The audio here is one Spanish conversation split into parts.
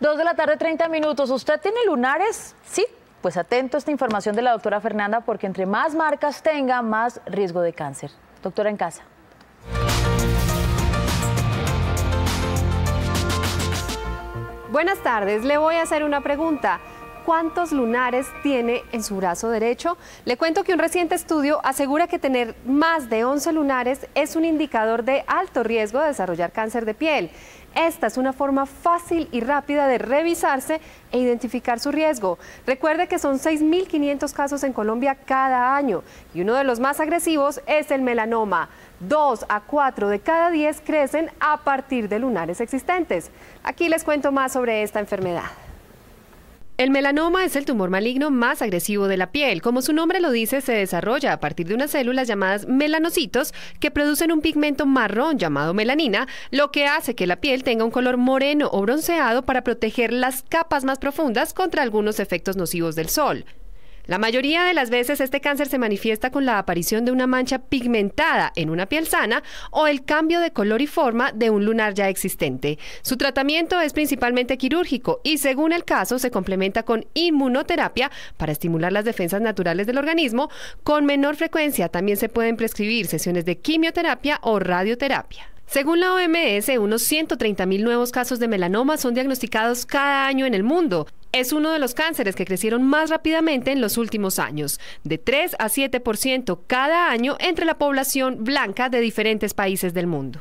Dos de la tarde, 30 minutos. ¿Usted tiene lunares? Sí. Pues atento a esta información de la doctora Fernanda porque entre más marcas tenga, más riesgo de cáncer. Doctora en casa. Buenas tardes, le voy a hacer una pregunta cuántos lunares tiene en su brazo derecho? Le cuento que un reciente estudio asegura que tener más de 11 lunares es un indicador de alto riesgo de desarrollar cáncer de piel. Esta es una forma fácil y rápida de revisarse e identificar su riesgo. Recuerde que son 6.500 casos en Colombia cada año y uno de los más agresivos es el melanoma. Dos a cuatro de cada diez crecen a partir de lunares existentes. Aquí les cuento más sobre esta enfermedad. El melanoma es el tumor maligno más agresivo de la piel. Como su nombre lo dice, se desarrolla a partir de unas células llamadas melanocitos que producen un pigmento marrón llamado melanina, lo que hace que la piel tenga un color moreno o bronceado para proteger las capas más profundas contra algunos efectos nocivos del sol. La mayoría de las veces este cáncer se manifiesta con la aparición de una mancha pigmentada en una piel sana o el cambio de color y forma de un lunar ya existente. Su tratamiento es principalmente quirúrgico y según el caso se complementa con inmunoterapia para estimular las defensas naturales del organismo. Con menor frecuencia también se pueden prescribir sesiones de quimioterapia o radioterapia. Según la OMS, unos 130.000 nuevos casos de melanoma son diagnosticados cada año en el mundo. Es uno de los cánceres que crecieron más rápidamente en los últimos años, de 3 a 7% cada año entre la población blanca de diferentes países del mundo.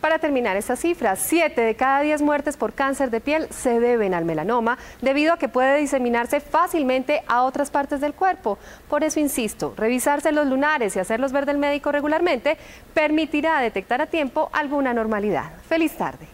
Para terminar esta cifra, 7 de cada 10 muertes por cáncer de piel se deben al melanoma, debido a que puede diseminarse fácilmente a otras partes del cuerpo. Por eso insisto, revisarse los lunares y hacerlos ver del médico regularmente permitirá detectar a tiempo alguna normalidad. Feliz tarde.